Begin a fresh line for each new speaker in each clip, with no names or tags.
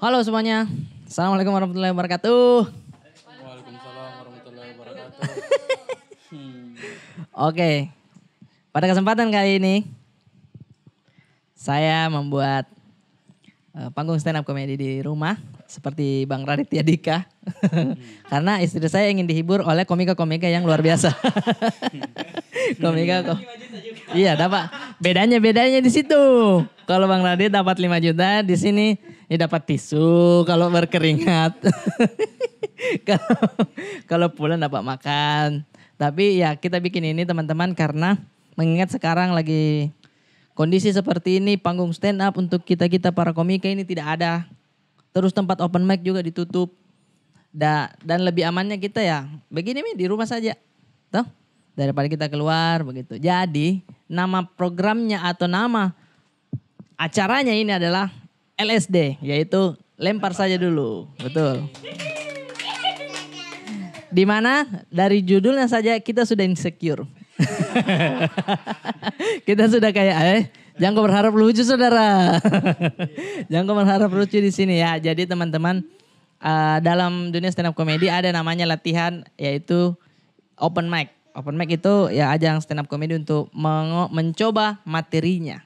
Halo semuanya. Assalamualaikum warahmatullahi wabarakatuh.
Waalaikumsalam warahmatullahi wabarakatuh. Hmm.
Oke. Pada kesempatan kali ini saya membuat uh, panggung stand up komedi di rumah seperti Bang Raditya Dika. Karena istri saya ingin dihibur oleh komika-komika yang luar biasa. komika kok. Iya, dapat bedanya bedanya di situ. Kalau Bang Radit dapat 5 juta, di sini ini ya, dapat tisu kalau berkeringat. kalau kalau pulang dapat makan. Tapi ya kita bikin ini teman-teman karena mengingat sekarang lagi kondisi seperti ini panggung stand up untuk kita-kita para komika ini tidak ada. Terus tempat open mic juga ditutup. Da, dan lebih amannya kita ya begini nih di rumah saja. Tuh daripada kita keluar begitu. Jadi nama programnya atau nama acaranya ini adalah LSD yaitu lempar saja dulu. Betul. Dimana dari judulnya saja kita sudah insecure. kita sudah kayak eh jangan kau berharap lucu saudara. jangan kau berharap lucu di sini ya. Jadi teman-teman uh, dalam dunia stand up comedy ada namanya latihan yaitu open mic. Open mic itu ya ajang stand up comedy untuk mencoba materinya.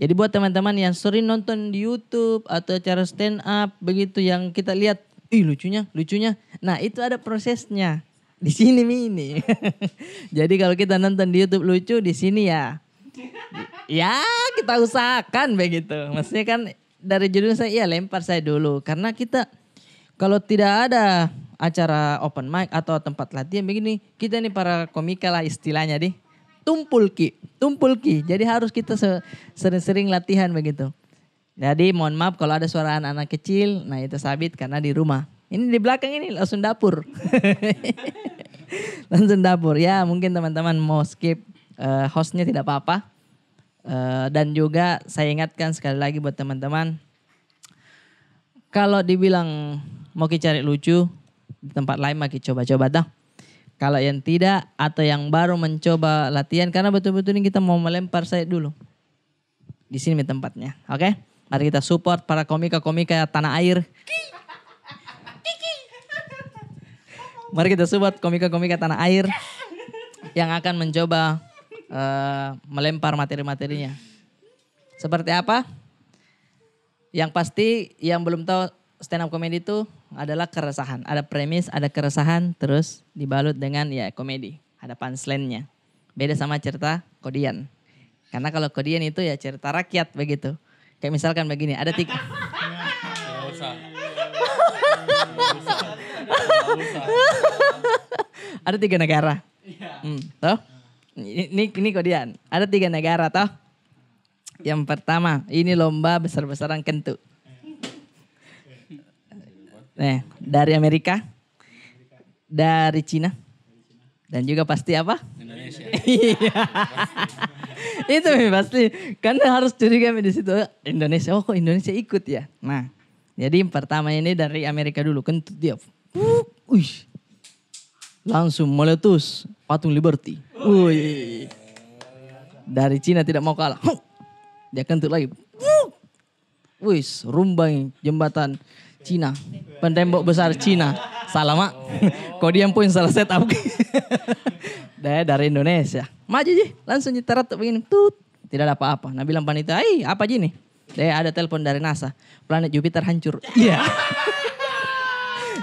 Jadi buat teman-teman yang sering nonton di YouTube atau cara stand up begitu yang kita lihat, ih lucunya, lucunya. Nah itu ada prosesnya di sini mini. Jadi kalau kita nonton di YouTube lucu di sini ya, ya kita usahakan begitu. Maksudnya kan dari judul saya ya lempar saya dulu karena kita kalau tidak ada acara open mic atau tempat latihan begini kita ini para komika lah istilahnya deh tumpul ki, tumpul ki. Jadi harus kita sering-sering latihan begitu. Jadi mohon maaf kalau ada suara anak-anak kecil, nah itu sabit karena di rumah. Ini di belakang ini langsung dapur. langsung dapur. Ya mungkin teman-teman mau skip uh, hostnya tidak apa-apa. Uh, dan juga saya ingatkan sekali lagi buat teman-teman. Kalau dibilang mau cari lucu, di tempat lain maki coba-coba dah. Kalau yang tidak atau yang baru mencoba latihan karena betul-betul ini kita mau melempar saya dulu. Di sini tempatnya. Oke? Okay? Mari kita support para komika-komika tanah air. Mari kita support komika-komika tanah air yang akan mencoba uh, melempar materi-materinya. Seperti apa? Yang pasti yang belum tahu stand up comedy itu adalah keresahan. Ada premis, ada keresahan, terus dibalut dengan ya komedi. Ada punchline-nya. Beda sama cerita kodian. Karena kalau kodian itu ya cerita rakyat begitu. Kayak misalkan begini, ada tiga. ada tiga negara. Iya. Hmm, toh? Ini, ini kodian. Ada tiga negara toh? Yang pertama, ini lomba besar-besaran kentut. Eh, dari Amerika, dari Cina, dan juga pasti apa?
Indonesia. Iya.
itu pasti. Karena harus curiga di situ. Oh, Indonesia, oh kok Indonesia ikut ya? Nah, jadi pertama ini dari Amerika dulu. Kentut dia. Uish. Langsung meletus patung Liberty. Wih. Dari Cina tidak mau kalah. Dia kentut lagi. Wih, rumbang jembatan Cina. Pentembok besar Cina. Salah mak. Kau diam pun salah setup. Dari dari Indonesia. Maju ji, langsung diterat begini. Tut. Tidak ada apa-apa. Nabi bilang panitia, "Hei, apa ji nih?" Dia ada telepon dari NASA. Planet Jupiter hancur. Iya.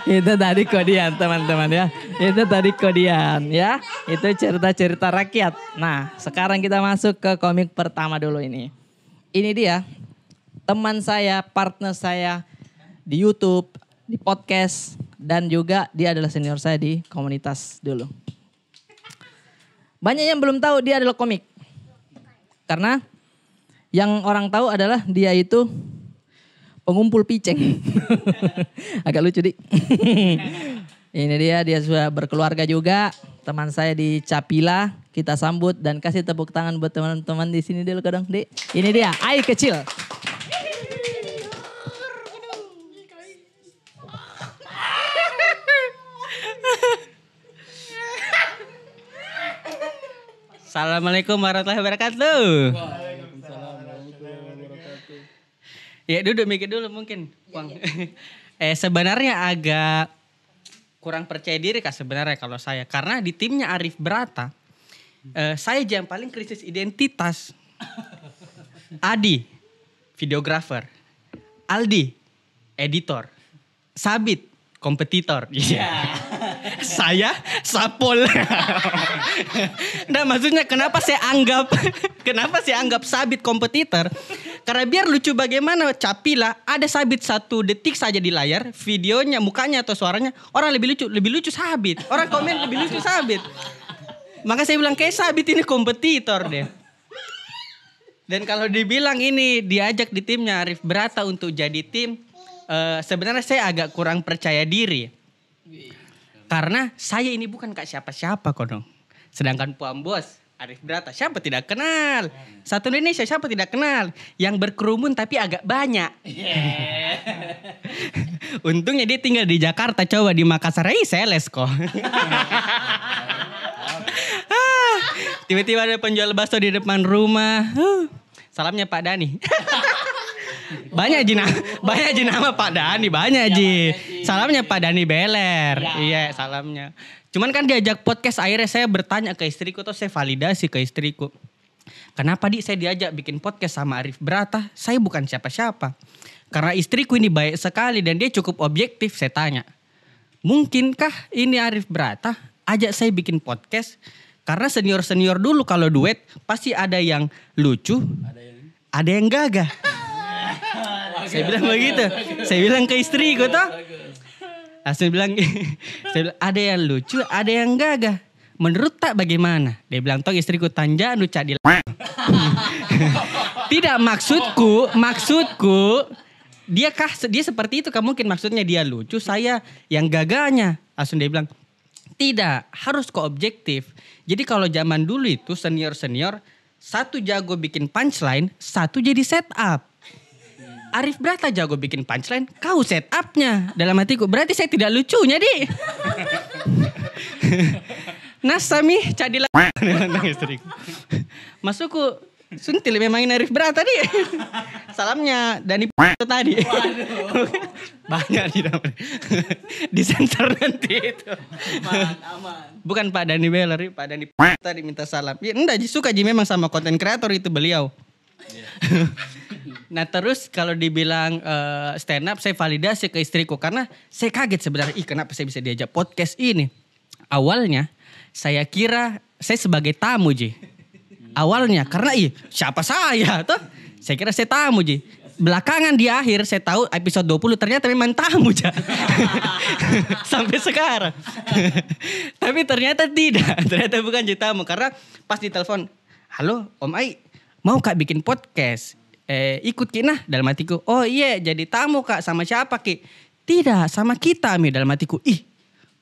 itu tadi kodian teman-teman ya. Itu tadi kodian ya. Itu cerita-cerita rakyat. Nah, sekarang kita masuk ke komik pertama dulu ini. Ini dia teman saya, partner saya, di YouTube, di podcast, dan juga dia adalah senior saya di komunitas dulu. Banyak yang belum tahu dia adalah komik. Karena yang orang tahu adalah dia itu pengumpul piceng. Agak lucu, Dik. Ini dia, dia sudah berkeluarga juga. Teman saya di Capila, kita sambut dan kasih tepuk tangan buat teman-teman di sini dulu kadang. Dik. Ini dia, air kecil.
Assalamualaikum warahmatullahi wabarakatuh. Waalaikumsalam warahmatullahi wabarakatuh. Ya duduk mikir dulu mungkin. Ya, ya. eh sebenarnya agak kurang percaya diri kak sebenarnya kalau saya karena di timnya Arif Berata eh, saya yang paling krisis identitas. Adi, videografer. Aldi, editor. Sabit, kompetitor. Iya. Yeah saya sapol. nah maksudnya kenapa saya anggap kenapa saya anggap sabit kompetitor? Karena biar lucu bagaimana capila ada sabit satu detik saja di layar videonya mukanya atau suaranya orang lebih lucu lebih lucu sabit orang komen lebih lucu sabit. Maka saya bilang kayak sabit ini kompetitor deh. Dan kalau dibilang ini diajak di timnya Arif Berata untuk jadi tim, uh, sebenarnya saya agak kurang percaya diri. Karena saya ini bukan kak siapa-siapa kodong. Sedangkan Puan Bos, Arif Brata, siapa tidak kenal? Satu Indonesia siapa tidak kenal? Yang berkerumun tapi agak banyak. Yeah. Untungnya dia tinggal di Jakarta, coba di Makassar, ini seles kok. Ah, tiba-tiba ada penjual bakso di depan rumah. Salamnya Pak Dani. Banyak Ji banyak Ji nama Pak Dani, banyak iya, Ji. Salamnya Pak Dani Beler. Ya. Iya, salamnya. Cuman kan diajak podcast akhirnya saya bertanya ke istriku atau saya validasi ke istriku. Kenapa di saya diajak bikin podcast sama Arif Berata? Saya bukan siapa-siapa. Karena istriku ini baik sekali dan dia cukup objektif, saya tanya. Mungkinkah ini Arif Berata ajak saya bikin podcast? Karena senior-senior dulu kalau duet pasti ada yang lucu, ada yang, ada yang gagah saya bilang begitu saya bilang ke istri gue tuh Asli bilang saya bilang ada yang lucu ada yang gagah menurut tak bagaimana dia bilang toh istriku tanja anu cadi tidak maksudku maksudku dia kah dia seperti itu Kamu mungkin maksudnya dia lucu saya yang gagahnya langsung dia bilang tidak harus kok objektif jadi kalau zaman dulu itu senior senior satu jago bikin punchline satu jadi setup Arif Brata jago bikin punchline, kau set upnya. Dalam hatiku, berarti saya tidak lucunya, Di. Sami, cadilah Masukku suntil memangin Arif Brata tadi. Salamnya Dani tadi.
Banyak di dalam. di center nanti itu. Aman,
Bukan Pak Dani Beller, Pak Dani tadi minta salam. Ya enggak suka Ji memang sama konten kreator itu beliau. Iya. Nah terus kalau dibilang uh, stand up saya validasi ke istriku karena saya kaget sebenarnya ih kenapa saya bisa diajak podcast ini. Awalnya saya kira saya sebagai tamu Ji. Awalnya karena ih siapa saya tuh? Saya kira saya tamu Ji. Belakangan di akhir saya tahu episode 20 ternyata memang tamu aja. Sampai sekarang. Tapi ternyata tidak. Ternyata bukan jadi tamu karena pas ditelepon, "Halo Om Ai, mau Kak bikin podcast?" eh, ikut Ki nah, dalam hatiku. Oh iya jadi tamu Kak sama siapa Ki? Tidak sama kita Mi dalam hatiku. Ih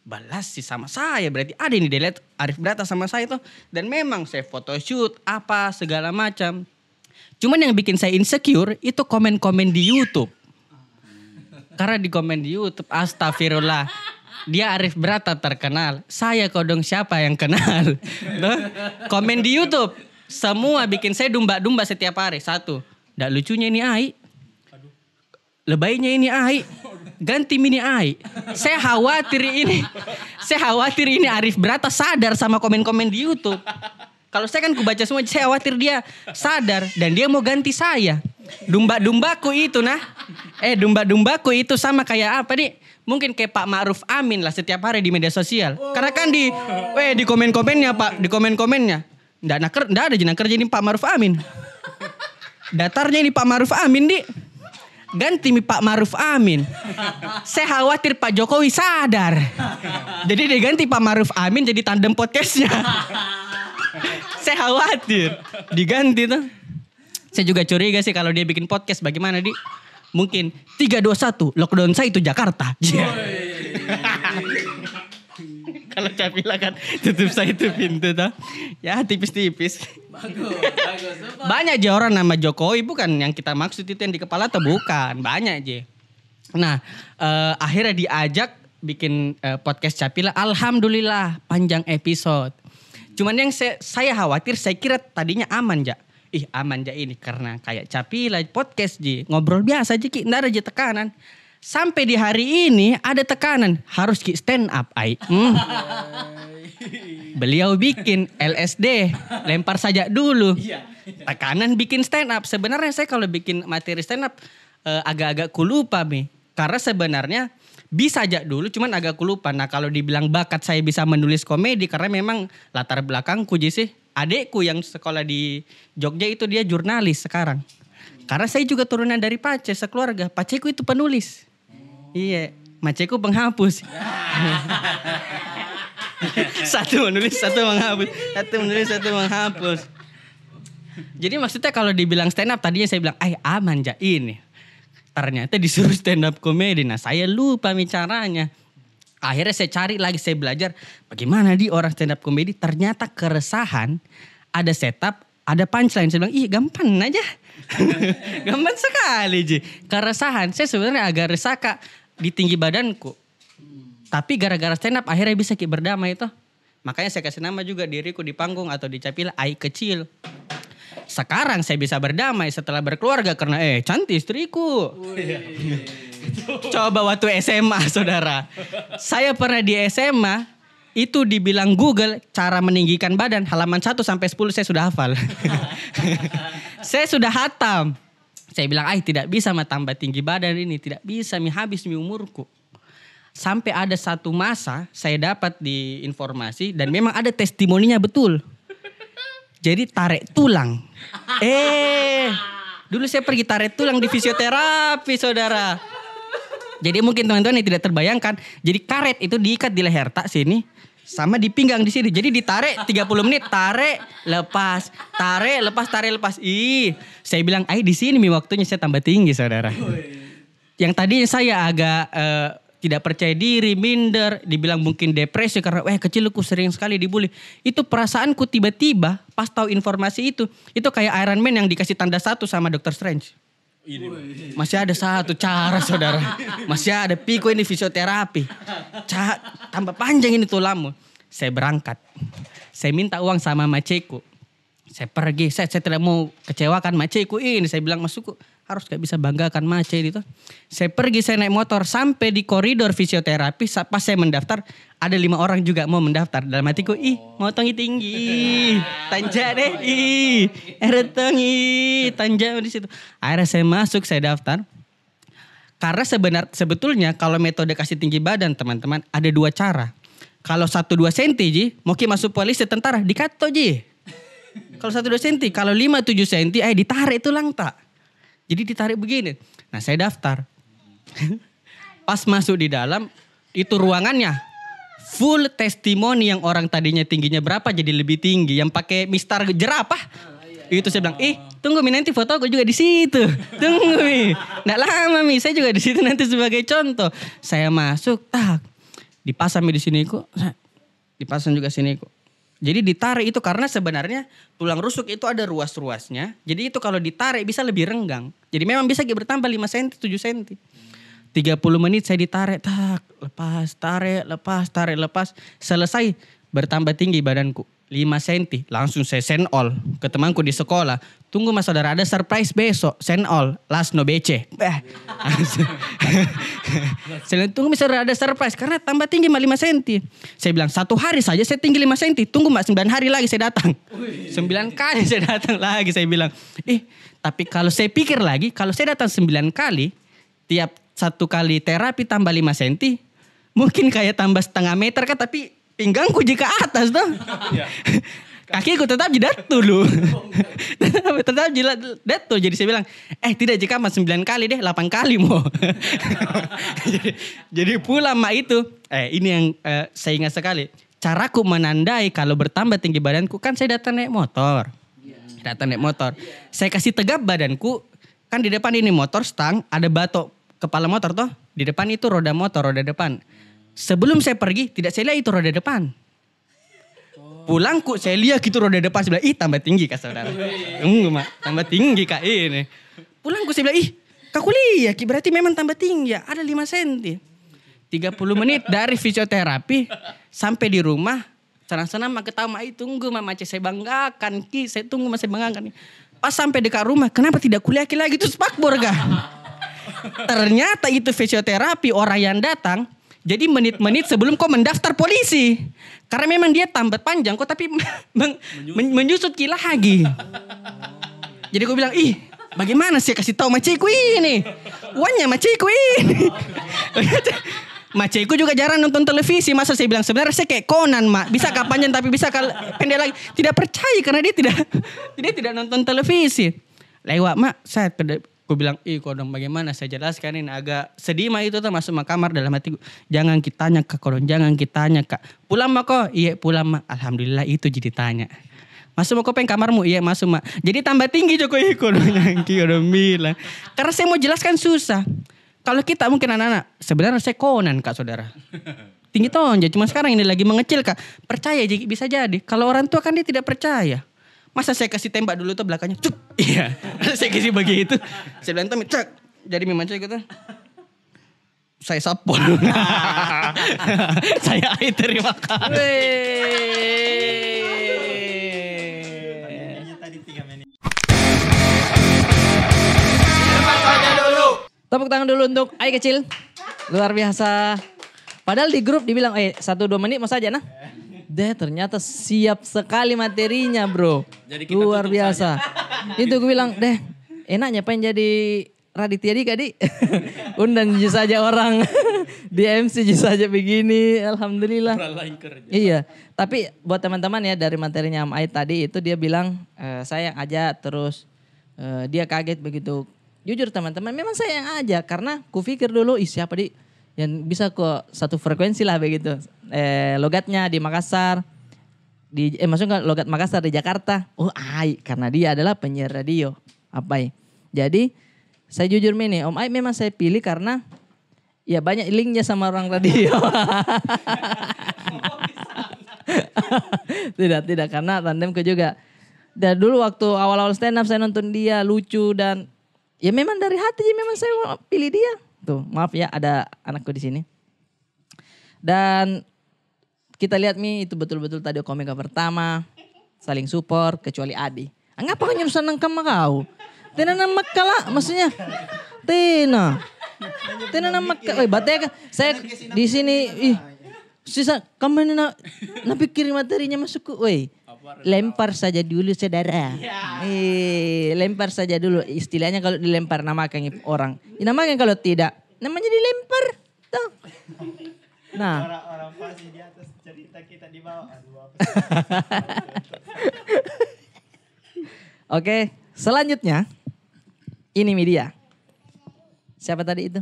balas sih sama saya berarti ada ini delete Arif Berata sama saya tuh dan memang saya photoshoot apa segala macam cuman yang bikin saya insecure itu komen-komen di YouTube karena di komen di YouTube astagfirullah dia Arif Brata terkenal saya kodong siapa yang kenal komen di YouTube semua bikin saya domba-domba setiap hari satu Nggak lucunya ini Ai. Lebaynya ini Ai. Ganti mini Ai. Saya khawatir ini. Saya khawatir ini Arif Brata sadar sama komen-komen di Youtube. Kalau saya kan kubaca semua, saya khawatir dia sadar. Dan dia mau ganti saya. Dumba-dumbaku itu nah. Eh dumba-dumbaku itu sama kayak apa nih? mungkin kayak Pak Ma'ruf Amin lah setiap hari di media sosial. Karena kan di, weh di komen-komennya Pak, di komen-komennya. Nggak, naker, nggak ada jenang kerja ini Pak Ma'ruf Amin. Datarnya ini Pak Maruf Amin, Di. Ganti mi Pak Maruf Amin. Saya khawatir Pak Jokowi sadar. Jadi dia ganti Pak Maruf Amin jadi tandem podcastnya. Saya khawatir. Diganti tuh. Saya juga curiga sih kalau dia bikin podcast bagaimana, Di? Mungkin 321 lockdown saya itu Jakarta. Yeah kalau Capila kan tutup itu pintu dah, Ya tipis-tipis.
Bagus, bagus. Super.
Banyak aja orang nama Jokowi bukan yang kita maksud itu yang di kepala atau bukan. Banyak aja. Nah, eh, akhirnya diajak bikin eh, podcast Capila. Alhamdulillah panjang episode. Cuman yang saya, saya khawatir, saya kira tadinya aman, Jak ih aman ya ini karena kayak Capila podcast ji ngobrol biasa aja ki nggak ada aja tekanan sampai di hari ini ada tekanan harus ki stand up ai hmm. beliau bikin LSD lempar saja dulu iya. tekanan bikin stand up sebenarnya saya kalau bikin materi stand up eh, agak-agak kulupa nih. karena sebenarnya bisa aja dulu cuman agak kulupa nah kalau dibilang bakat saya bisa menulis komedi karena memang latar belakangku sih adekku yang sekolah di Jogja itu dia jurnalis sekarang karena saya juga turunan dari Pace sekeluarga. Paceku itu penulis. Iya, maceku penghapus. satu menulis, satu menghapus. Satu menulis, satu menghapus. Jadi maksudnya kalau dibilang stand up tadinya saya bilang, "Eh, aman aja ini." Ternyata disuruh stand up komedi. Nah, saya lupa bicaranya. Akhirnya saya cari lagi, saya belajar bagaimana di orang stand up komedi ternyata keresahan ada setup, ada punchline. Saya bilang, ih gampang aja. gampang sekali, Ji. Keresahan, saya sebenarnya agak resah, Kak di tinggi badanku. Tapi gara-gara stand up akhirnya bisa kayak berdamai itu. Makanya saya kasih nama juga diriku di panggung atau di capil ai kecil. Sekarang saya bisa berdamai setelah berkeluarga karena eh cantik istriku.
Coba waktu SMA saudara. saya
pernah di SMA itu dibilang Google cara meninggikan badan halaman 1 sampai 10 saya sudah hafal. saya sudah hatam saya bilang, ay tidak bisa mah tambah tinggi badan ini, tidak bisa mi habis mi umurku." Sampai ada satu masa saya dapat di informasi dan memang ada testimoninya betul. Jadi tarik tulang. Eh, dulu saya pergi tarik tulang di fisioterapi, Saudara. Jadi mungkin teman-teman yang tidak terbayangkan, jadi karet itu diikat di leher tak sini sama di pinggang di sini. Jadi ditarik 30 menit, tarik, lepas, tarik, lepas, tarik, lepas. Ih, saya bilang, "Ai di sini mi waktunya saya tambah tinggi, Saudara." Yang tadinya saya agak uh, tidak percaya diri, minder, dibilang mungkin depresi karena eh kecilku sering sekali dibully. Itu perasaanku tiba-tiba pas tahu informasi itu, itu kayak Iron Man yang dikasih tanda satu sama Dr. Strange. Masih ada satu cara saudara. Masih ada piko ini fisioterapi. Ca tambah panjang ini tulangmu. Saya berangkat. Saya minta uang sama maceku. Saya pergi. Saya, saya tidak mau kecewakan maceku ini. Saya bilang masukku harus gak bisa banggakan macet itu. Saya pergi saya naik motor sampai di koridor fisioterapi pas saya mendaftar ada lima orang juga mau mendaftar dalam hatiku ih motongi tinggi tanja deh ih eretengi tanja di situ akhirnya saya masuk saya daftar karena sebenar sebetulnya kalau metode kasih tinggi badan teman-teman ada dua cara kalau satu dua senti ji mau kita masuk polisi tentara dikato ji kalau satu dua senti kalau lima tujuh senti eh ditarik tulang tak jadi ditarik begini. Nah saya daftar. Pas masuk di dalam, itu ruangannya full testimoni yang orang tadinya tingginya berapa jadi lebih tinggi yang pakai mistar jerapah oh, iya, itu saya iya. bilang ih eh, tunggu mi nanti foto aku juga di situ tunggu mi nggak lama mi saya juga di situ nanti sebagai contoh saya masuk tak dipasang di sini kok dipasang juga sini kok jadi ditarik itu karena sebenarnya tulang rusuk itu ada ruas-ruasnya. Jadi itu kalau ditarik bisa lebih renggang. Jadi memang bisa bertambah 5 cm, 7 cm. 30 menit saya ditarik, tak, lepas, tarik, lepas, tarik, lepas. Selesai bertambah tinggi badanku. 5 cm langsung saya send all ke temanku di sekolah tunggu mas saudara ada surprise besok send all last no BC selain eh. bilang tunggu mas saudara ada surprise karena tambah tinggi mah 5 cm saya bilang satu hari saja saya tinggi 5 cm tunggu mas 9 hari lagi saya datang 9 kali saya datang lagi saya bilang ih eh, tapi kalau saya pikir lagi kalau saya datang 9 kali tiap satu kali terapi tambah 5 cm mungkin kayak tambah setengah meter kan tapi pinggangku jika atas tuh. Iya. ku tetap di datu lu. Oh, tetap, tetap di datu. Jadi saya bilang, eh tidak jika mas 9 kali deh, 8 kali mau. jadi, jadi pula mak itu, eh ini yang eh, saya ingat sekali. Caraku menandai kalau bertambah tinggi badanku, kan saya datang naik motor. Iya. Datang naik motor. Saya kasih tegap badanku, kan di depan ini motor stang, ada batok kepala motor toh. Di depan itu roda motor, roda depan. Sebelum saya pergi, tidak saya lihat itu roda depan. Pulang kok saya lihat gitu roda depan. Saya bilang, ih tambah tinggi kak saudara. Enggak, hmm, Tambah tinggi kak eh, ini. Pulang kok saya bilang, ih kak kuliah. Berarti memang tambah tinggi ya. Ada 5 cm. 30 menit dari fisioterapi sampai di rumah. Sana-sana mak ketawa mak tunggu mak mace saya banggakan ki. Saya tunggu mak saya banggakan. Pas sampai dekat rumah, kenapa tidak kuliah lagi itu sepak borga. Ternyata itu fisioterapi orang yang datang jadi menit-menit sebelum kau mendaftar polisi. Karena memang dia tambat panjang kok tapi men menyusut. menyusut gila lagi. Jadi kau bilang, ih bagaimana sih kasih tahu maciku ini? Wanya maciku ini. Maciku juga jarang nonton televisi. Masa saya bilang sebenarnya saya kayak Conan, Mak. Bisa kapan panjang tapi bisa kal pendek lagi. Tidak percaya karena dia tidak dia tidak nonton televisi. Lewat, Mak. Saya gue bilang ih kodong bagaimana saya jelaskan ini agak sedih mah itu tuh masuk ke kamar dalam hati gue jangan kita tanya kak kodong jangan kita tanya kak pulang mah kok iya pulang mah alhamdulillah itu jadi tanya masuk mah kok pengen kamarmu iya masuk mah jadi tambah tinggi Jokowi kodong Nanti kodong bilang karena saya mau jelaskan susah kalau kita mungkin anak-anak sebenarnya saya konan kak saudara tinggi tonja cuma sekarang ini lagi mengecil kak percaya jadi bisa jadi kalau orang tua kan dia tidak percaya masa saya kasih tembak dulu tuh belakangnya cuk
iya saya kasih
bagi itu saya bilang tuh cek jadi memang saya gitu saya sapol
saya ayo terima kasih Tepuk tangan dulu untuk Ai kecil. Luar biasa. Padahal di grup dibilang, eh satu dua menit mau saja nah deh ternyata siap sekali materinya bro. Jadi kita Luar biasa. Saja. Itu gue bilang deh enaknya pengen jadi Raditya Dika di undang jis saja orang di MC jis saja begini alhamdulillah iya tapi buat teman-teman ya dari materinya Am Ait tadi itu dia bilang e, saya yang ajak terus e, dia kaget begitu jujur teman-teman memang saya yang aja karena ku pikir dulu ih siapa di yang bisa kok satu frekuensi lah begitu. Eh, logatnya di Makassar, di eh maksudnya logat Makassar di Jakarta. Oh, ai karena dia adalah penyiar radio. Apa Jadi saya jujur mini, Om Ai memang saya pilih karena ya banyak linknya sama orang radio. tidak, tidak karena tandem ke juga. Dan dulu waktu awal-awal stand up saya nonton dia lucu dan ya memang dari hati memang saya pilih dia Tuh, maaf ya ada anakku di sini. Dan kita lihat Mi itu betul-betul tadi komika pertama. Saling support kecuali Adi. Ah, ngapa kan nyuruh senang sama kau? Tina nama kala ah, maksudnya. Tina. Tina nama kala. Eh, batek. Ya, Saya di sini. Ih, sisa kamu nak, na pikir materinya masuk Woi lempar saja dulu saudara. Yeah. lempar saja dulu. Istilahnya kalau dilempar nama kan orang. Nama kan kalau tidak, namanya dilempar. Tuh. Nah. Orang-orang
pasti di atas cerita kita di bawah.
Oke, selanjutnya ini media. Siapa tadi itu?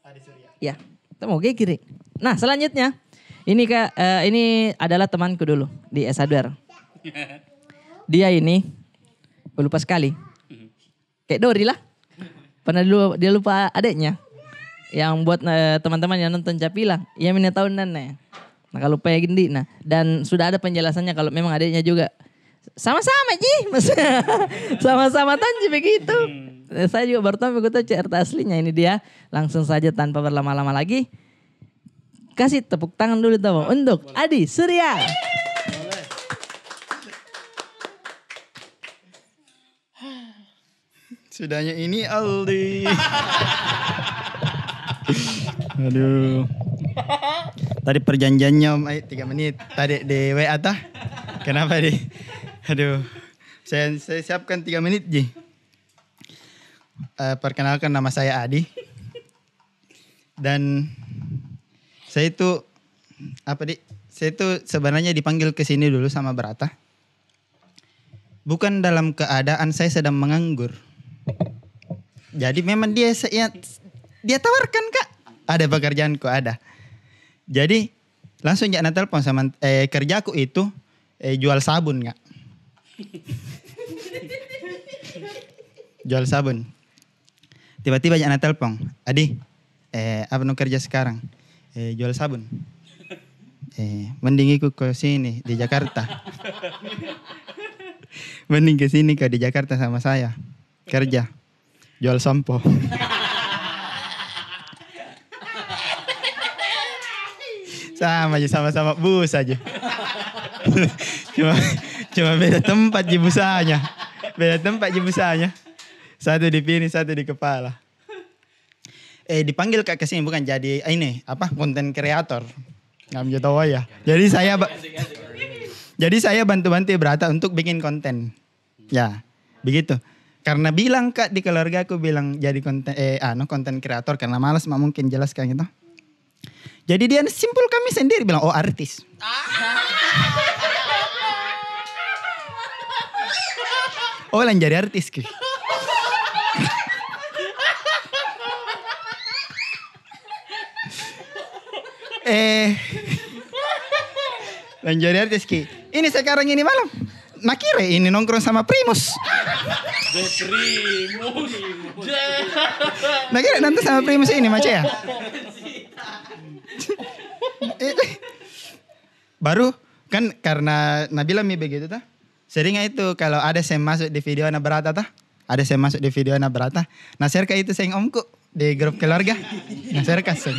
Tadi Surya. Ya, kita mau kiri. Nah, selanjutnya ini kak, uh, ini adalah temanku dulu di Esadwer. Dia ini lupa sekali. Kayak Dori lah. Pernah dulu dia lupa adiknya. Yang buat teman eh, teman-teman yang nonton Capila, yang minta tahunan nih. Nah kalau lupa gini Nah dan sudah ada penjelasannya kalau memang adiknya juga sama-sama Ji, maksudnya sama-sama tanji begitu. Hmm. Saya juga baru tahu cerita aslinya ini dia. Langsung saja tanpa berlama-lama lagi Kasih tepuk tangan dulu dong untuk boleh.
Adi Surya. Sudahnya ini Aldi. Aduh. Tadi perjanjiannya eh, tiga menit. Tadi di WA tah? Kenapa di? Aduh. Saya, saya siapkan tiga menit, Ji. Uh, perkenalkan nama saya Adi. Dan saya itu apa di? Saya itu sebenarnya dipanggil ke sini dulu sama Berata. Bukan dalam keadaan saya sedang menganggur. Jadi memang dia saya dia tawarkan kak ada pekerjaanku ada. Jadi langsung jangan telepon sama eh, kerjaku itu eh, jual sabun kak. jual sabun. Tiba-tiba jangan telepon. Adi, eh, apa nu kerja sekarang? eh, jual sabun. Eh, mending ikut ke sini di Jakarta. mending ke sini ke di Jakarta sama saya. Kerja. Jual sampo. sama aja sama-sama bus aja. cuma cuma beda tempat jibusanya. Beda tempat jibusanya. Satu di piring, satu di kepala eh dipanggil kak kesini bukan jadi eh, ini apa konten kreator nggak tahu ya jadi saya jadi saya bantu-bantu berata untuk bikin konten ya begitu karena bilang kak di keluarga aku bilang jadi konten eh anu konten kreator karena malas mak mungkin kayak gitu jadi dia simpul kami sendiri bilang oh artis oh lanjari jadi artis ki eh dan jadi artis ki. Ini sekarang ini malam. Nakire ini nongkrong sama Primus.
The Primus. Nakire nanti sama Primus ini macam ya.
Baru kan karena Nabila mi begitu ta. Seringnya itu kalau ada saya masuk di video anak berata ta. Ada saya masuk di video anak berata. Nah ke itu saya omku di grup keluarga. Nah serka saya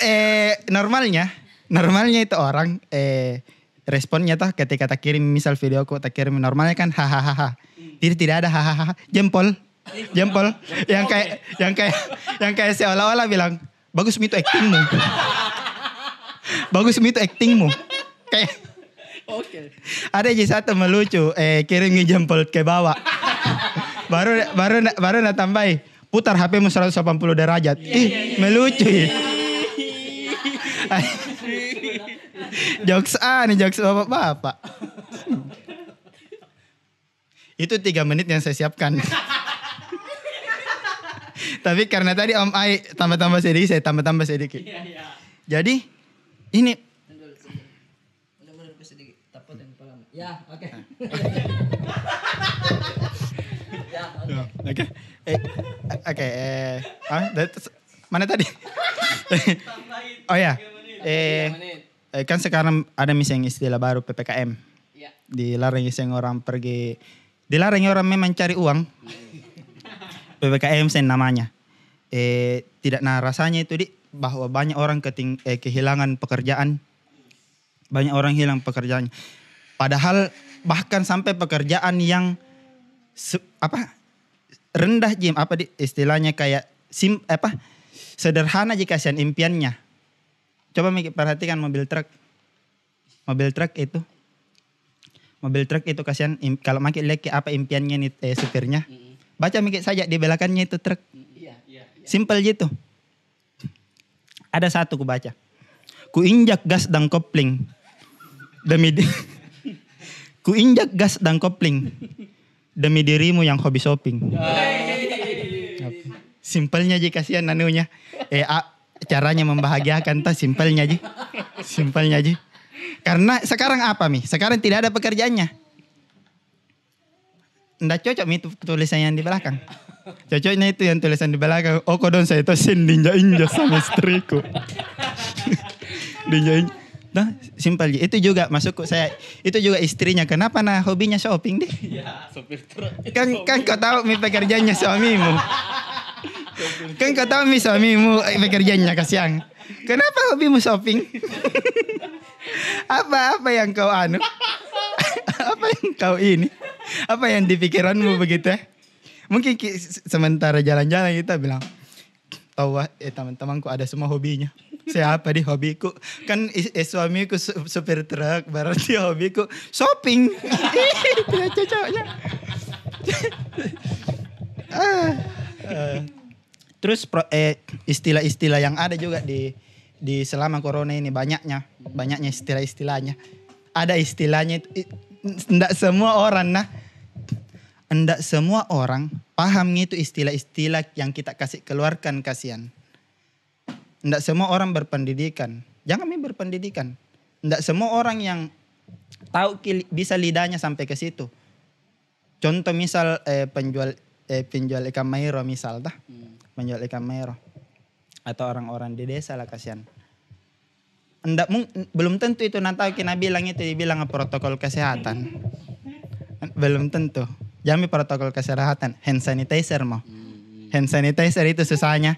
eh normalnya normalnya itu orang eh responnya tuh ketika tak kirim misal video aku tak kirim normalnya kan hahaha tidak tidak ada hahaha jempol jempol yang kayak yang kayak yang kayak seolah-olah bilang bagus itu actingmu bagus itu actingmu kayak oke ada aja satu melucu eh kirimnya jempol ke bawah baru baru baru nak tambahin putar HPmu 180 derajat yeah, iya, ih iya, iya, melucu yeah, ya. jokes A nih jokes bapak-bapak. Itu tiga menit yang saya siapkan. Tapi karena tadi Om Ai tambah-tambah sedikit, saya tambah-tambah sedikit. Iya, iya. Jadi ini
Ya, oke. Nah.
Ya, oke. Ya, oke. Eh, eh, ah, mana tadi? oh ya. Iya, eh, eh kan sekarang ada misalnya istilah baru ppkm ya. dilarang misalnya orang pergi dilarang orang memang cari uang ppkm sen namanya eh tidak nah rasanya itu di bahwa banyak orang keting, eh, kehilangan pekerjaan banyak orang hilang pekerjaan padahal bahkan sampai pekerjaan yang se, apa rendah jim apa di, istilahnya kayak sim apa sederhana jika kasihan impiannya Coba mikir perhatikan mobil truk. Mobil truk itu. Mobil truk itu kasihan kalau makin lihat apa impiannya nih eh, supirnya. Baca mikir saja di belakangnya itu truk. Iya, iya, iya. Simple gitu. Ada satu ku baca. Ku injak gas dan kopling. Demi di... ku injak gas dan kopling. Demi dirimu yang hobi shopping. Simpelnya aja kasihan nanunya. Eh, a, caranya membahagiakan tuh simpelnya aja. Simpelnya aja. Karena sekarang apa Mi? Sekarang tidak ada pekerjaannya. Tidak cocok Mi tulisan yang di belakang. Cocoknya itu yang tulisan di belakang. Oh kodon saya itu sin ninja inja sama istriku. ninja inja. Nah, simpel Itu juga masukku. saya. Itu juga istrinya. Kenapa nah hobinya shopping deh? Iya, sopir truk. Kan kan kau tahu mi pekerjaannya suamimu kan kau tahu mi suamimu pekerjaannya eh, kasihan. Kenapa hobi mu shopping? apa apa yang kau anu? apa yang kau ini? Apa yang di pikiranmu begitu Eh? Mungkin sementara jalan-jalan kita bilang, tahu eh teman-temanku ada semua hobinya. siapa di hobiku? Kan eh, suamiku su supir truk, berarti hobiku shopping. Itu cocoknya. Ah. Ah. Terus eh, istilah-istilah yang ada juga di di selama corona ini banyaknya, banyaknya istilah-istilahnya. Ada istilahnya tidak semua orang nah tidak semua orang paham itu istilah-istilah yang kita kasih keluarkan kasihan. Tidak semua orang berpendidikan. Jangan mi berpendidikan. Tidak semua orang yang tahu bisa lidahnya sampai ke situ. Contoh misal eh, penjual eh, penjual ikan mayro misal dah. Hmm menjual ikan merah atau orang-orang di desa lah kasihan. Ndak belum tentu itu nanti kita bilang itu dibilang protokol kesehatan. Belum tentu. Jami protokol kesehatan, hand sanitizer mau. Hand sanitizer itu susahnya.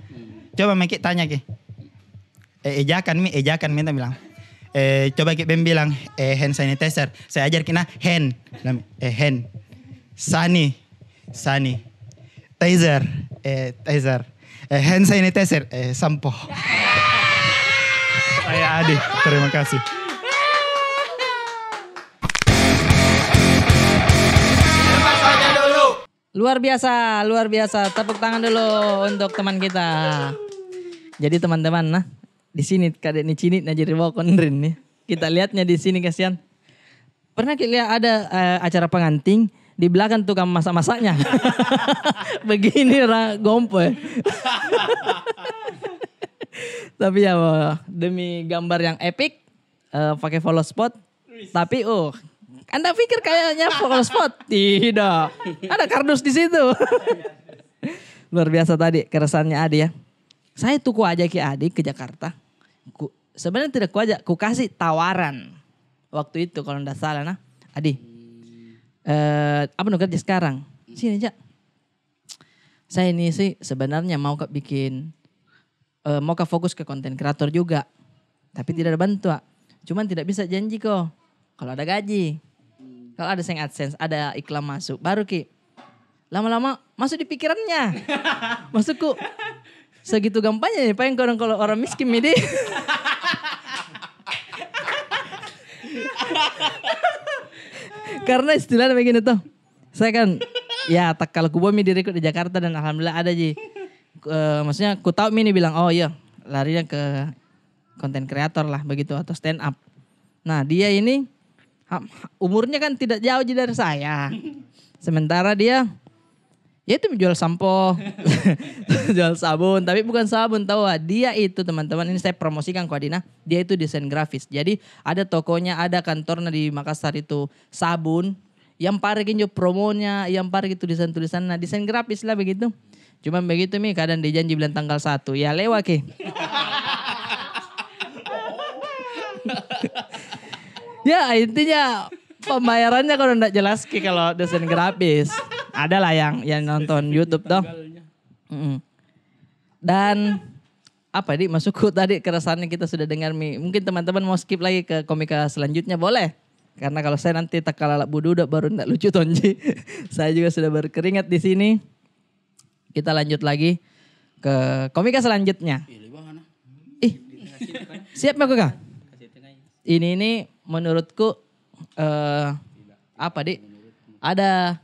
Coba Meki tanya ki. Eh, ejakan mi, ejakan minta bilang. Eh, coba ki bim bilang eh hand sanitizer. Saya ajar kina hand. Eh hand. Sani. Sani. Taser eh, taser, eh, hand sanitizer, eh, sampo. Saya Adi, terima kasih.
Luar biasa, luar biasa. Tepuk tangan dulu untuk teman kita. Jadi teman-teman, nah di sini kadek ini cinit najir rin nih. Kita lihatnya di sini kasihan. Pernah kita lihat ada uh, acara penganting di belakang tukang masak-masaknya. Begini ra gompe. Ya. Tapi ya demi gambar yang epic uh, pakai follow spot. Tapi uh, anda pikir kayaknya follow spot? Tidak. Ada kardus di situ. Luar biasa tadi keresannya Adi ya. Saya tuku aja ki Adi ke Jakarta. Ku, sebenarnya tidak ku aja, ku kasih tawaran. Waktu itu kalau ndak salah nah. Adi, eh, apa nukerja sekarang? Hmm. Sini aja. Saya ini sih sebenarnya mau ke bikin eh, mau ke fokus ke konten kreator juga. Tapi hmm. tidak ada bantuan. Cuman tidak bisa janji kok. Kalau ada gaji. Hmm. Kalau ada seng AdSense, ada iklan masuk, baru ki. Lama-lama masuk di pikirannya. Masukku segitu gampangnya nih ya, paling kalau orang miskin ini. Karena istilahnya begini tuh. Saya kan ya tak kalau kubo mi direkrut di Jakarta dan alhamdulillah ada ji. Uh, maksudnya ku tahu mi ini bilang oh iya larinya ke konten kreator lah begitu atau stand up. Nah dia ini umurnya kan tidak jauh dari saya. Sementara dia ya itu menjual sampo, jual sabun, tapi bukan sabun tahu Dia itu teman-teman ini saya promosikan ke Adina, dia itu desain grafis. Jadi ada tokonya, ada kantornya di Makassar itu sabun, yang parah kinjo promonya, yang parah gitu desain tulisan nah desain grafis lah begitu. Cuman begitu nih. kadang dia janji bilang tanggal satu. ya lewat ke. ya intinya pembayarannya kalau enggak jelas ke kalau desain grafis ada lah yang yang nonton YouTube dong Mm. Dan apa ya, di masukku tadi keresahannya kita sudah dengar Mi. Mungkin teman-teman mau skip lagi ke komika selanjutnya boleh. Karena kalau saya nanti tak takalalak budu udah baru ndak lucu Tonji. saya juga sudah berkeringat di sini. Kita lanjut lagi ke komika selanjutnya. Ih, siap nggak kak? Ini ini menurutku uh, apa di? Ada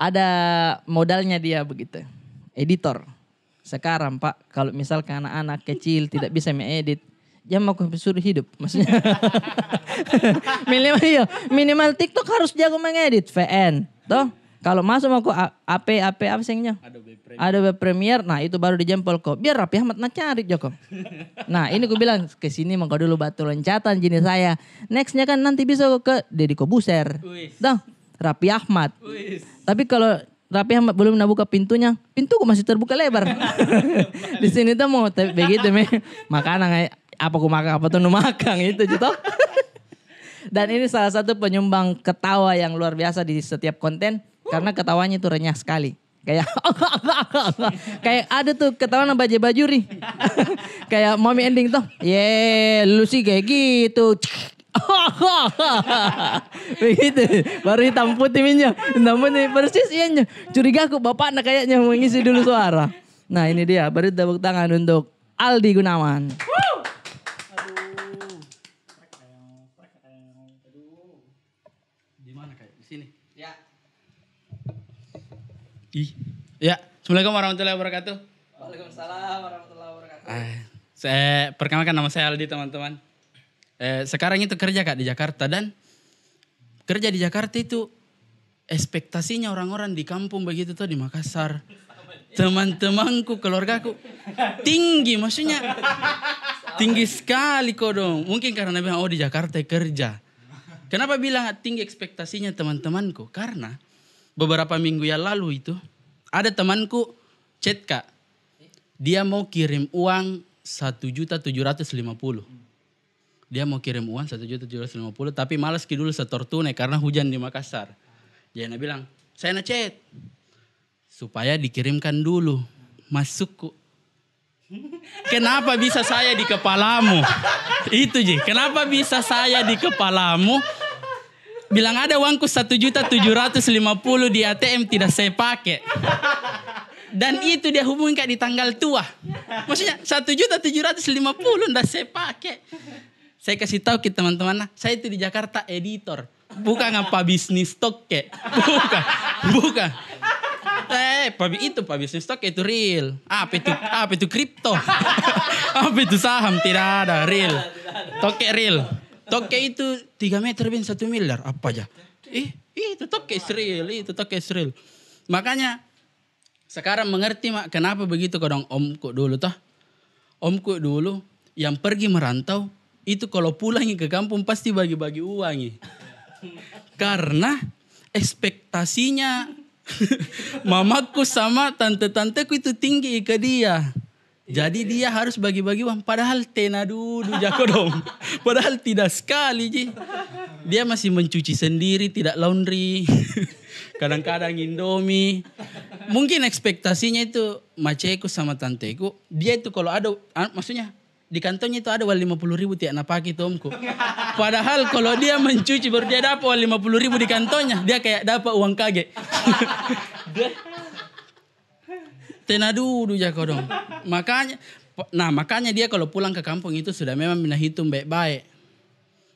ada modalnya dia begitu. Editor. Sekarang Pak, kalau misalkan anak-anak kecil tidak bisa mengedit, jangan mau suruh hidup. Maksudnya minimal iya, minimal TikTok harus jago mengedit VN, toh? Kalau masuk mau AP AP apa sengnya? Adobe Premiere. Adobe Premiere. Nah, itu baru dijempol kok. Biar Rapi Ahmad nak cari Joko. nah, ini gue bilang ke sini mau dulu batu loncatan jenis saya. Nextnya kan nanti bisa ke Deddy Kobuser. Dah, Rapi Ahmad. Tapi kalau Rapi belum buka pintunya, pintu masih terbuka lebar. di sini tuh mau begitu me. Makanan apa ku makan apa tuh nu makan itu gitu. Dan ini salah satu penyumbang ketawa yang luar biasa di setiap konten karena ketawanya itu renyah sekali. Kayak kayak ada tuh ketawa nambah baju bajuri. kayak mommy ending tuh. Ye, lu sih kayak gitu. Begitu. Baru hitam putih minyak. Hitam putih persis iya. Curiga aku bapak anak kayaknya mau ngisi dulu suara. Nah ini dia. baru tepuk tangan untuk Aldi Gunawan.
Ya, Assalamualaikum warahmatullahi wabarakatuh. Waalaikumsalam warahmatullahi wabarakatuh. Eh, saya perkenalkan nama saya Aldi teman-teman eh, sekarang itu kerja kak di Jakarta dan kerja di Jakarta itu ekspektasinya orang-orang di kampung begitu tuh di Makassar teman-temanku keluargaku tinggi maksudnya tinggi sekali kok dong mungkin karena bilang oh di Jakarta kerja kenapa bilang tinggi ekspektasinya teman-temanku karena beberapa minggu yang lalu itu ada temanku chat kak dia mau kirim uang satu juta tujuh ratus lima puluh dia mau kirim uang satu juta tujuh ratus lima puluh tapi malas dulu setor tunai karena hujan di Makassar. Jadi bilang, saya ngechat supaya dikirimkan dulu masukku. Kenapa bisa saya di kepalamu? Itu Ji, kenapa bisa saya di kepalamu? Bilang ada uangku satu juta tujuh ratus lima puluh di ATM tidak saya pakai. Dan itu dia hubungin kak di tanggal tua. Maksudnya satu juta tujuh ratus lima puluh ndak saya pakai saya kasih tahu ke teman-teman, saya itu di Jakarta editor. Bukan apa bisnis tokek, Bukan. Bukan. Eh, pabi itu pak bisnis tokek itu real. Apa itu apa itu kripto? apa itu saham? Tidak ada real. Toke real. Toke itu 3 meter bin satu miliar apa aja. Ih, eh, itu toke real, itu toke real. Makanya sekarang mengerti mak kenapa begitu kodong omku dulu toh. Omku dulu yang pergi merantau itu kalau pulang ke kampung pasti bagi-bagi uang. Ya. Karena ekspektasinya mamaku sama tante-tanteku itu tinggi ke dia. Jadi dia harus bagi-bagi uang. Padahal tena dulu jago dong. Padahal tidak sekali ji. Dia masih mencuci sendiri, tidak laundry. Kadang-kadang indomie. Mungkin ekspektasinya itu maceku sama tanteku. Dia itu kalau ada, ah, maksudnya di kantongnya itu ada uang lima puluh ribu tiap napaki gitu omku. Padahal kalau dia mencuci baru dia dapat uang lima puluh ribu di kantongnya. Dia kayak dapat uang kaget. Tena dulu kodong. dong. Makanya, nah makanya dia kalau pulang ke kampung itu sudah memang minah hitung baik-baik.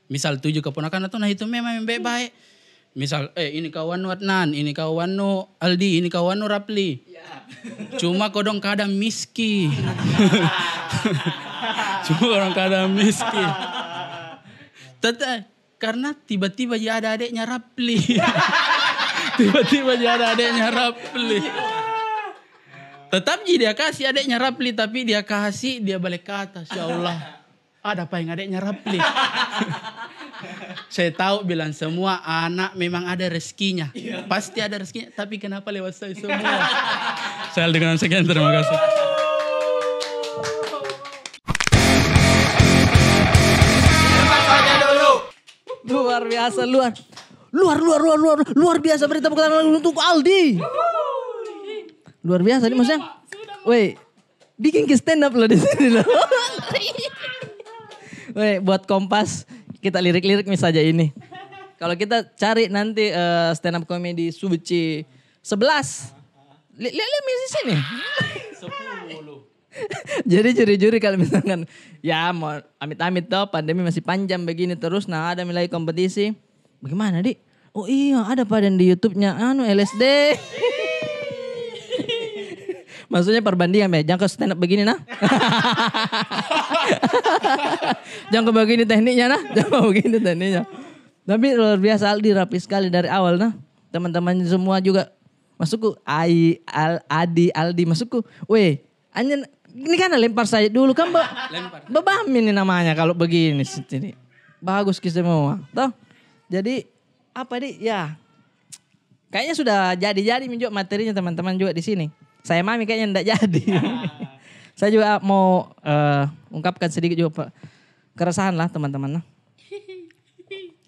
Misal tujuh keponakan atau nah hitung memang baik-baik. Misal, eh ini kawan Watnan, ini kawan Nu Aldi, ini kawan Nu Rapli. Ya. Cuma kodong kadang miski. Cuma orang kadang miskin. Tata, karena tiba-tiba dia ada adiknya Rapli. tiba-tiba dia ada adiknya Rapli. Tetap dia kasih adiknya Rapli tapi dia kasih dia balik ke atas ya Allah. Ada apa yang adiknya Rapli? saya tahu bilang semua anak memang ada rezekinya. Iya. Pasti ada rezekinya tapi kenapa lewat saya semua? saya dengan sekian terima kasih.
luar biasa luar luar luar luar luar luar biasa berita perkenalan untuk Aldi. Luar biasa ini maksudnya. Woi, bikin ke stand up lo di sini lo, Woi, buat Kompas kita lirik-lirik misalnya ini. Kalau kita cari nanti uh, eh, stand up comedy Subici 11. Lihat lihat di sini jadi juri-juri kalau misalkan ya mau amit-amit toh pandemi masih panjang begini terus nah ada nilai kompetisi. Bagaimana, Di? Oh iya, ada padan di YouTube-nya anu LSD. Maksudnya perbandingan ya, jangan ke stand up begini nah. jangan ke begini tekniknya nah, jangan begini tekniknya. Tapi luar biasa Aldi rapi sekali dari awal nah. Teman-teman semua juga masukku Ai Al, Adi Aldi masukku. Weh, anjir ini kan lempar saya dulu kan be lempar. bebam ini namanya kalau begini iya. sini. Bagus kita semua. Toh. Jadi apa di ya kayaknya sudah jadi-jadi minjuk materinya teman-teman juga di sini. Saya mami kayaknya tidak jadi. Ya. saya juga mau uh, ungkapkan sedikit juga Pak. keresahan lah teman-teman. Nah.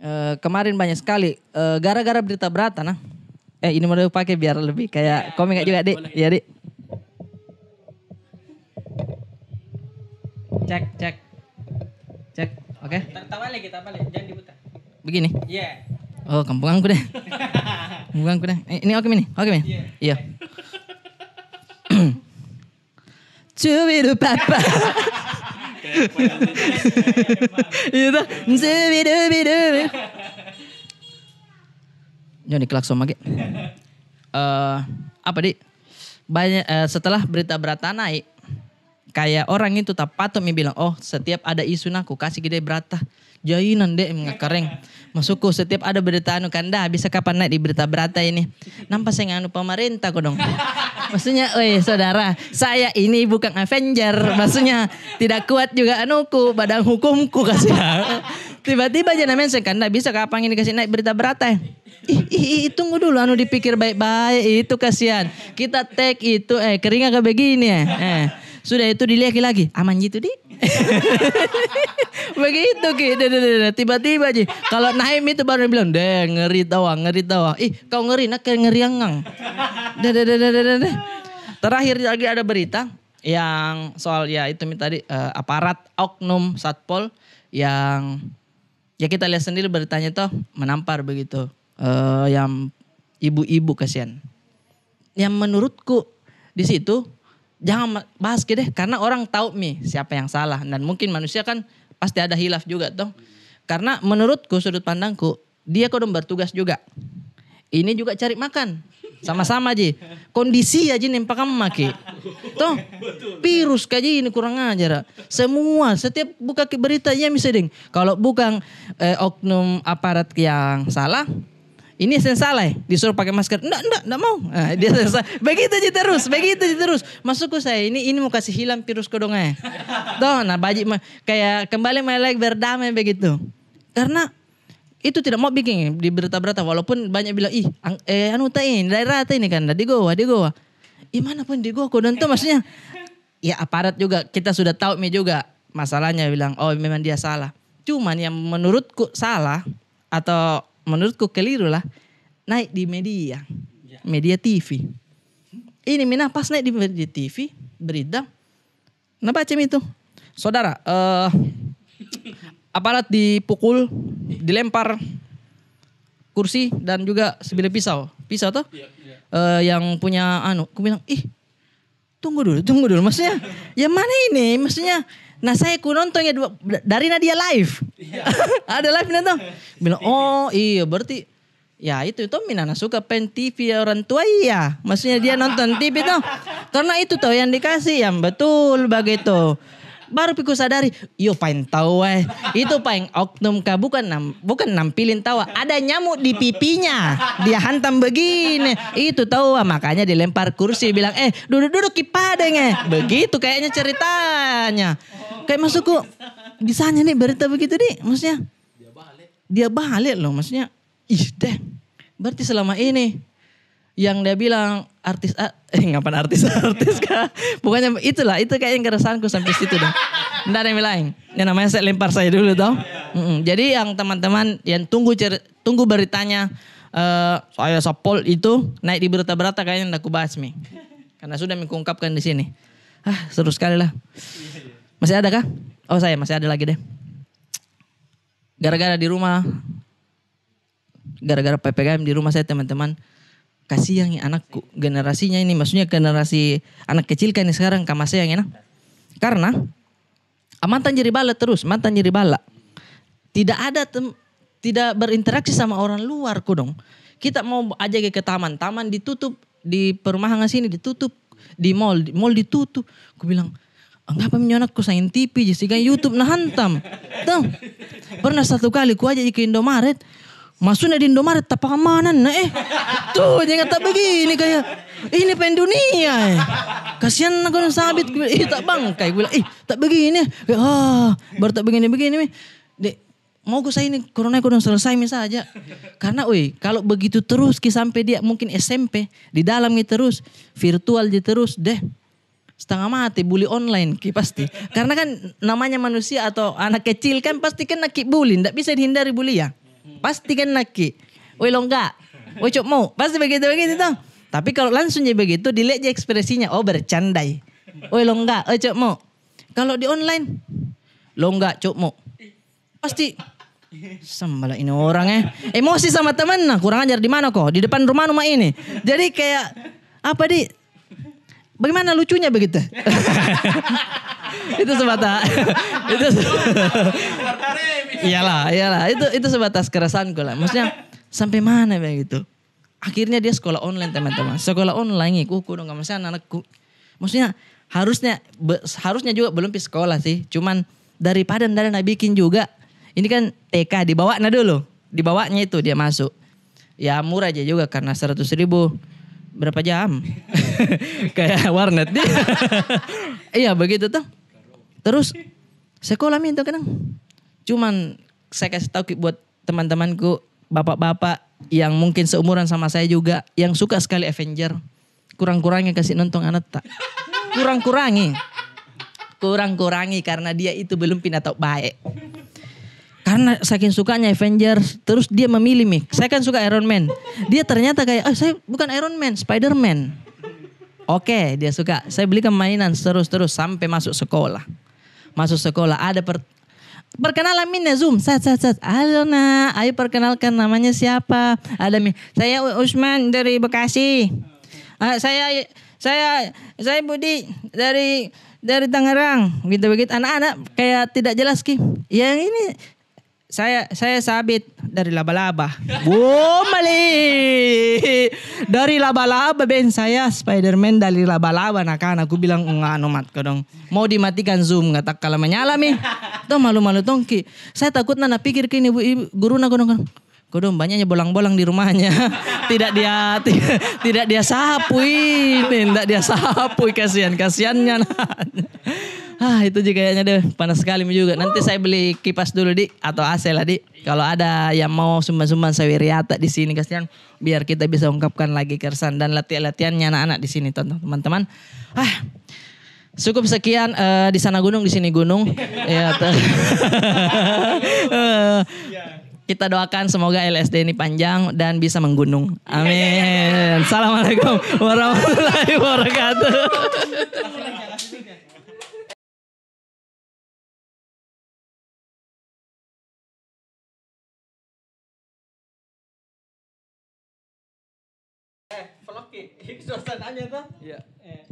Uh, kemarin banyak sekali gara eh, gara-gara berita berata nah. Eh ini mau pakai biar lebih kayak ya, komik boleh, juga, Dik. ya Dik. Cek, cek. Cek. Oke. Okay.
Tawa lagi, tawa Jangan diputar.
Begini. Iya. Yeah. Oh, kampungan deh. kampungan deh. Eh, ini oke okay, ini. Oke, okay, ya? ini. Iya. Yeah. Cubidu papa. Itu iya cubidu bidu. nih klakson lagi. Eh, apa, di Banyak uh, setelah berita berita naik, kayak orang itu tak patut mi bilang oh setiap ada isu aku nah kasih gede berata jainan deh ngakareng masukku setiap ada berita anu kanda bisa kapan naik di berita berata ini nampak saya nganu pemerintah kok dong maksudnya eh saudara saya ini bukan Avenger maksudnya tidak kuat juga anu ku badan hukumku kasih tiba-tiba aja namanya saya kanda bisa kapan ini kasih naik berita berata Ih, ih, ih, tunggu dulu anu dipikir baik-baik itu kasihan kita take itu eh keringa ke begini ya eh, eh. Sudah itu dilihat lagi, aman gitu di. Begitu Ki. Tiba-tiba aja. Kalau Naim itu baru bilang, deh ngeri tawa, ngeri tawa. Ih kau ngeri, nak kayak ngeri ngang. Terakhir lagi ada berita yang soal ya itu tadi uh, aparat oknum satpol yang ya kita lihat sendiri beritanya tuh menampar begitu uh, yang ibu-ibu kasihan. Yang menurutku di situ jangan bahas gitu deh karena orang tahu mi siapa yang salah dan mungkin manusia kan pasti ada hilaf juga dong. Karena menurutku sudut pandangku dia kodom bertugas juga. Ini juga cari makan. Sama-sama aja. Kondisi aja ya, nimpa kamu maki. Toh, virus kaji ini kurang ajar. Semua, setiap buka berita ya misalnya. Kalau bukan eh, oknum aparat yang salah, ini Sen ya, eh? disuruh pakai masker. Enggak, enggak, enggak mau. Nah, dia begitu aja terus, begitu aja terus. Masukku saya ini ini mau kasih hilang virus kodongnya. Eh? Tuh, nah baji kayak kembali melek berdamai begitu. Karena itu tidak mau bikin eh, di berita-berita walaupun banyak bilang ih ang, eh anu tain daerah ini kan di goa di goa. Ih mana pun di goa kodong tuh maksudnya ya aparat juga kita sudah tahu mi juga masalahnya bilang oh memang dia salah. Cuman yang menurutku salah atau menurutku keliru lah naik di media ya. media TV ini mina pas naik di media TV berita kenapa cem itu saudara uh, aparat dipukul dilempar kursi dan juga sebilah pisau pisau tuh yeah, ya, ya. Uh, yang punya anu aku bilang ih tunggu dulu tunggu dulu maksudnya ya mana ini maksudnya Nah saya nontonnya dua, dari Nadia live. Iya. Ada live nonton. Bilang, iya. oh iya berarti Ya itu itu minana suka pen TV ya, orang tua iya. Maksudnya dia nonton TV tuh. Karena itu tuh yang dikasih yang betul begitu. Baru piku sadari, yo pain tahu eh. Itu pain oknum ka bukan nam, bukan nampilin tawa. Ada nyamuk di pipinya. Dia hantam begini. Itu tahu ah, makanya dilempar kursi bilang, "Eh, duduk-duduk kipadeng eh." Begitu kayaknya ceritanya kayak masukku bisanya nih berita begitu nih, maksudnya dia balik dia balik loh maksudnya ih deh berarti selama ini yang dia bilang artis eh ngapain artis artis kah bukannya itulah itu kayak yang keresahanku sampai situ dah. Nggak ada yang lain yang namanya saya lempar saya dulu tau iya, iya. mm -mm. jadi yang teman-teman yang tunggu cer tunggu beritanya uh, saya sopol itu naik di berita berita kayaknya aku bahas mi karena sudah mengungkapkan di sini ah seru sekali lah iya, masih ada kah? Oh saya masih ada lagi deh. Gara-gara di rumah, gara-gara PPKM di rumah saya teman-teman, kasih yang anakku, generasinya ini, maksudnya generasi anak kecil kan ini sekarang, kama saya yang enak. Karena mantan jadi bala terus, mantan jadi bala. Tidak ada tem, tidak berinteraksi sama orang luar ku dong. Kita mau aja ke taman, taman ditutup, di perumahan sini ditutup, di mall, mall ditutup. Aku bilang, Enggak apa-apa minyonat ku sayang TV jessiga YouTube nah hantam. Tuh. Pernah satu kali ku aja ke Indomaret. Masuknya di Indomaret tapak mana nah eh. Tuh jangan tak begini kayak ini pengen dunia eh. Kasihan aku yang sabit ih eh, tak bangkai gue ih tak begini. Ah, baru tak begini begini Dek, mau gue saya ini corona kudu selesai misalnya aja. Karena woi kalau begitu terus ki sampai dia mungkin SMP di dalam terus virtual di terus deh setengah mati bully online ki pasti karena kan namanya manusia atau anak kecil kan pasti kan naki bully ndak bisa dihindari bully ya pasti kan naki woi longga woi cok mau pasti begitu begitu tuh tapi kalau langsung jadi begitu dilihat aja ekspresinya oh bercandai woi longga woi eh, cok mau kalau di online lo longga cok mau pasti Sembala ini orang ya Emosi sama temen nah kurang ajar di mana kok? Di depan rumah rumah ini. Jadi kayak apa di Bagaimana lucunya begitu? itu sebatas itu iyalah iyalah itu itu sebatas gue lah maksudnya sampai mana begitu? Ya akhirnya dia sekolah online teman-teman sekolah online aku kudu nggak masalah anakku maksudnya harusnya be, harusnya juga belum pi sekolah sih cuman daripada ndak nah bikin juga ini kan TK dibawa nah dulu dibawanya itu dia masuk ya murah aja juga karena seratus ribu berapa jam kayak warnet iya begitu tuh terus sekolah minta kenang cuman saya kasih tahu buat teman-temanku bapak-bapak yang mungkin seumuran sama saya juga yang suka sekali Avenger kurang-kurangnya kasih nonton anak tak kurang-kurangi kurang-kurangi karena dia itu belum pindah baik karena saking sukanya Avengers terus dia memilih mik. saya kan suka Iron Man dia ternyata kayak oh, saya bukan Iron Man Spider Man. oke okay, dia suka saya beli mainan terus terus sampai masuk sekolah masuk sekolah ada per perkenalan ya Zoom sat sat sat halo nak ayo perkenalkan namanya siapa ada Min saya Usman dari Bekasi uh, saya saya saya Budi dari dari Tangerang gitu begitu anak-anak kayak tidak jelas ki yang ini saya saya sabit dari laba-laba. Boom, mali. Dari laba-laba ben saya Spiderman dari laba-laba nak? kan aku bilang enggak nomat anu, dong. Mau dimatikan Zoom enggak tak kalah menyala mi. Tuh malu-malu tongki. Saya takut nana pikir kini ibu, ibu guru kan? Kau dong banyaknya bolang-bolang di rumahnya. tidak dia tidak, dia dia ini, tidak dia sapu kasihan kasihannya. Nah ah itu juga kayaknya deh panas sekali juga. Nanti saya beli kipas dulu di atau AC lah di. Kalau ada yang mau sumban-sumban wiriata di sini kasihan biar kita bisa ungkapkan lagi kersan dan latihan-latihannya anak-anak di sini teman-teman. Ah Cukup sekian uh, di sana gunung di sini gunung. ya, uh, kita doakan semoga LSD ini panjang dan bisa menggunung. Amin. Assalamualaikum warahmatullahi wabarakatuh.
Iya. Eh.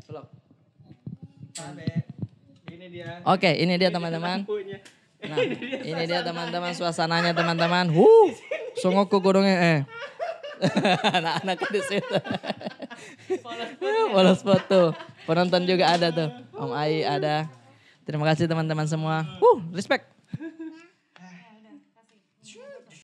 Eh. ini dia oke ini dia teman-teman Nah, ini dia nah, teman-teman suasananya teman-teman. Hu, songoku gorongnya eh.
Anak-anak di situ.
Polos foto. Penonton juga ada tuh. Om Ai ada. Terima kasih teman-teman semua. Hu, respect.